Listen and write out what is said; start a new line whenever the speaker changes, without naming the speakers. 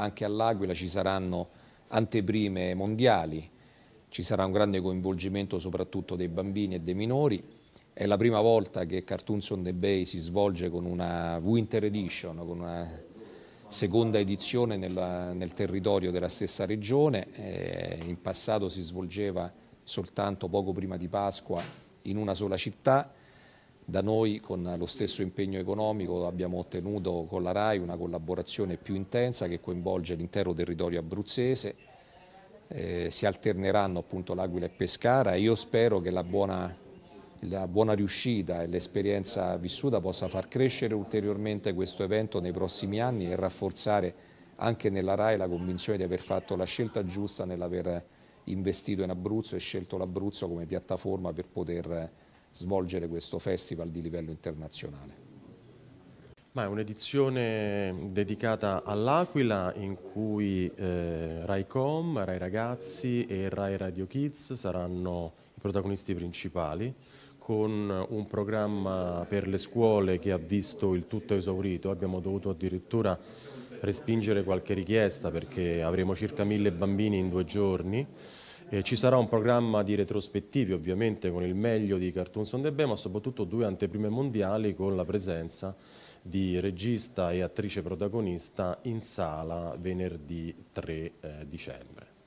anche all'Aquila ci saranno anteprime mondiali, ci sarà un grande coinvolgimento soprattutto dei bambini e dei minori. È la prima volta che Cartoons on the Bay si svolge con una Winter Edition, con una seconda edizione nella, nel territorio della stessa regione. Eh, in passato si svolgeva soltanto poco prima di Pasqua in una sola città. Da noi con lo stesso impegno economico abbiamo ottenuto con la RAI una collaborazione più intensa che coinvolge l'intero territorio abruzzese, eh, si alterneranno appunto l'Aquila e Pescara e io spero che la buona, la buona riuscita e l'esperienza vissuta possa far crescere ulteriormente questo evento nei prossimi anni e rafforzare anche nella RAI la convinzione di aver fatto la scelta giusta nell'aver investito in Abruzzo e scelto l'Abruzzo come piattaforma per poter svolgere questo festival di livello internazionale.
Ma è un'edizione dedicata all'Aquila in cui eh, RaiCom, Rai Ragazzi e Rai Radio Kids saranno i protagonisti principali con un programma per le scuole che ha visto il tutto esaurito, abbiamo dovuto addirittura respingere qualche richiesta perché avremo circa mille bambini in due giorni eh, ci sarà un programma di retrospettivi ovviamente con il meglio di Cartoon on the Bay ma soprattutto due anteprime mondiali con la presenza di regista e attrice protagonista in sala venerdì 3 eh, dicembre.